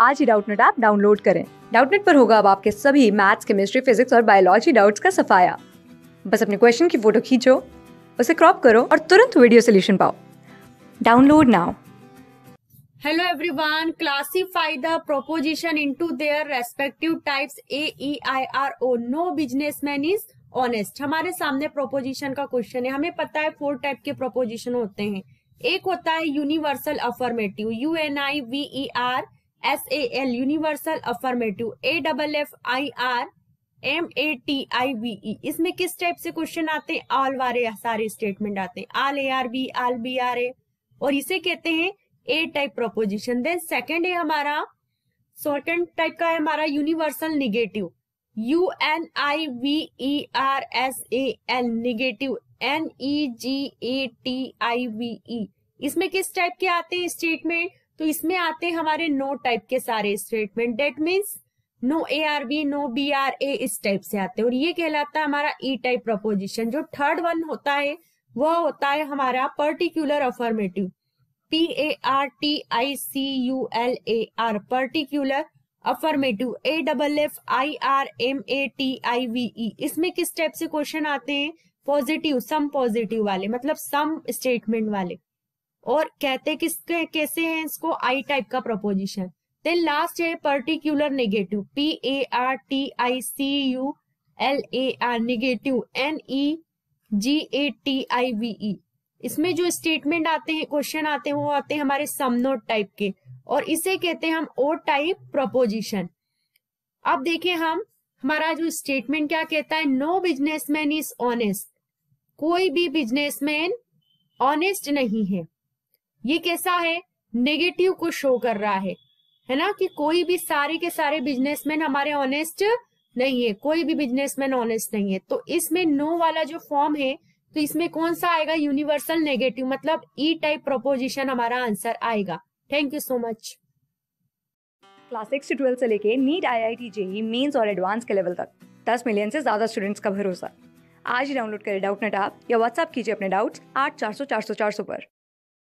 आज ही Doubtnut app download करें डाउटनेट पर होगा अब आपके सभी मैथ्स केमिस्ट्री फिजिक्स और बायोलॉजी डाउट्स का सफाया बस अपने क्वेश्चन की फोटो खींचो उसे क्रॉप करो और तुरंत वीडियो सोल्यूशन पाओ download now hello everyone classify the proposition into their respective types A E I or O no businessman is honest हमारे सामने प्रोपोजिशन का क्वेश्चन है हमें पता है फोर टाइप के प्रोपोजिशन होते हैं एक होता है universal affirmative U N I V E R S A L universal affirmative A double F I R M A T I V E इसमें किस टाइप से क्वेश्चन आते हैं ऑल वाले सारे स्टेटमेंट आते हैं all A are B all B are A और इसे कहते हैं A type proposition then second है हमारा सेकेंड टाइप का है हमारा universal negative U N I V E R S A L negative N E G A T I V E इसमें किस टाइप के आते हैं स्टेटमेंट तो इसमें आते हैं हमारे नो टाइप के सारे statement that means no A are B no B are A इस टाइप से आते हैं और ये कहलाता है हमारा ई टाइप प्रपोजिशन जो थर्ड वन होता है वह होता है हमारा particular affirmative P A R T I C U L A R particular affirmative A double F I R M A T I V E इसमें किस टाइप से क्वेश्चन आते हैं पॉजिटिव सम पॉजिटिव वाले मतलब सम स्टेटमेंट वाले और कहते किसके कैसे हैं इसको आई टाइप का प्रपोजिशन देन लास्ट है particular negative P A R T I C U L A R negative N E G A T I V E इसमें जो स्टेटमेंट आते हैं क्वेश्चन आते हैं वो आते हैं हमारे समनोट टाइप के और इसे कहते हैं हम ओ टाइप प्रपोजिशन अब देखें हम हमारा जो स्टेटमेंट क्या कहता है नो बिजनेसमैन इज ऑनेस्ट कोई भी बिजनेसमैन ऑनेस्ट नहीं है ये कैसा है नेगेटिव को शो कर रहा है है ना कि कोई भी सारे के सारे बिजनेसमैन हमारे ऑनेस्ट नहीं है कोई भी बिजनेसमैन ऑनेस्ट नहीं है तो इसमें नो वाला जो फॉर्म है तो इसमें कौन सा आएगा यूनिवर्सल नेगेटिव मतलब ई टाइप प्रोपोजिशन हमारा आंसर आएगा thank you so much class six to twelfth से लेके NEET I I T JEE mains और एडवांस के लेवल तक दस मिलियन से ज्यादा स्टूडेंट्स का भरोसा आज ही डाउनलोड करें डाउट नेट आप या व्हाट्सअप कीजिए अपने डाउट्स आठ चार सौ चार सौ चार सौ पर